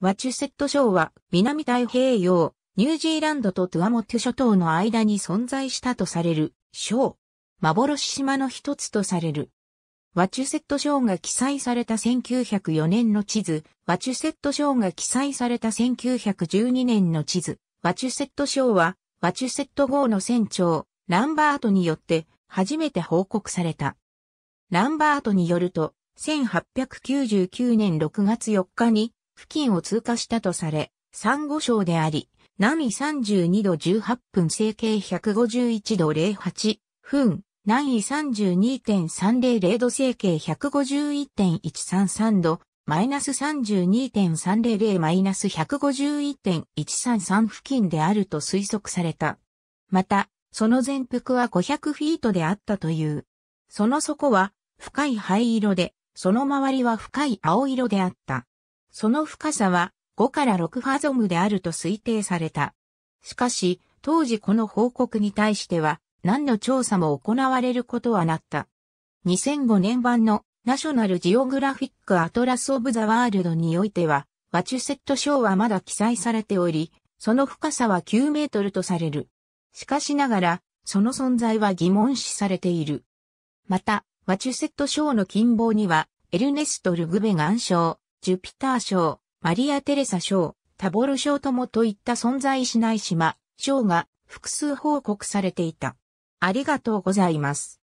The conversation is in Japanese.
ワチュセット省は南太平洋、ニュージーランドとトゥアモテュ諸島の間に存在したとされる省。幻島の一つとされる。ワチュセット省が記載された1904年の地図、ワチュセット省が記載された1912年の地図、ワチュセット省は、ワチュセット号の船長、ランバートによって初めて報告された。ランバートによると、1899年6月4日に付近を通過したとされ、珊瑚礁であり、南緯32度18分整形151度08分、南緯32.300度整形151.133度、マイナス32.300マイナス151.133付近であると推測された。また、その全幅は500フィートであったという。その底は深い灰色で、その周りは深い青色であった。その深さは5から6ファゾムであると推定された。しかし、当時この報告に対しては、何の調査も行われることはなった。2005年版のナショナルジオグラフィックアトラスオブザワールドにおいては、ワチュセット賞はまだ記載されており、その深さは9メートルとされる。しかしながら、その存在は疑問視されている。また、ワチュセット賞の近傍には、エルネスト・ルグベガン賞、ジュピター賞、マリア・テレサ賞、タボル賞ともといった存在しない島、賞が複数報告されていた。ありがとうございます。